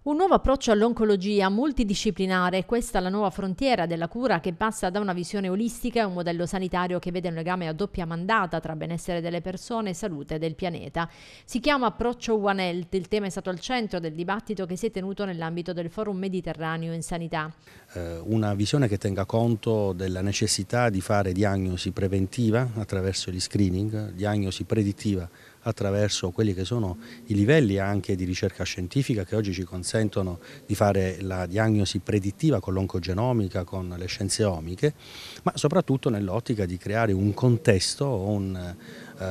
Un nuovo approccio all'oncologia multidisciplinare, questa è la nuova frontiera della cura che passa da una visione olistica a un modello sanitario che vede un legame a doppia mandata tra benessere delle persone e salute del pianeta. Si chiama approccio One Health, il tema è stato al centro del dibattito che si è tenuto nell'ambito del Forum Mediterraneo in Sanità. Eh, una visione che tenga conto della necessità di fare diagnosi preventiva attraverso gli screening, diagnosi predittiva attraverso quelli che sono i livelli anche di ricerca scientifica che oggi ci consentono di fare la diagnosi predittiva con l'oncogenomica, con le scienze omiche, ma soprattutto nell'ottica di creare un contesto, un, eh,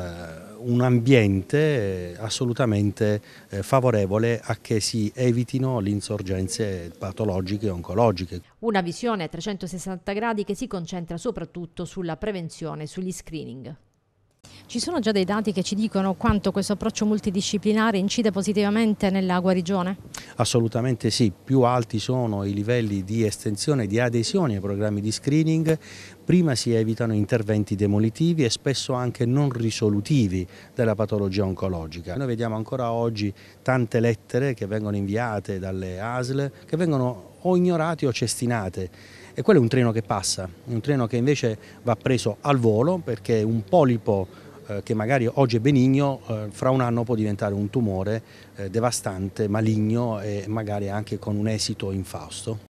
un ambiente assolutamente eh, favorevole a che si evitino le insorgenze patologiche e oncologiche. Una visione a 360 gradi che si concentra soprattutto sulla prevenzione, sugli screening. Ci sono già dei dati che ci dicono quanto questo approccio multidisciplinare incide positivamente nella guarigione? Assolutamente sì, più alti sono i livelli di estensione e di adesione ai programmi di screening, prima si evitano interventi demolitivi e spesso anche non risolutivi della patologia oncologica. Noi vediamo ancora oggi tante lettere che vengono inviate dalle ASL che vengono o ignorati o cestinate e quello è un treno che passa, è un treno che invece va preso al volo perché un polipo eh, che magari oggi è benigno, eh, fra un anno può diventare un tumore eh, devastante, maligno e magari anche con un esito infausto.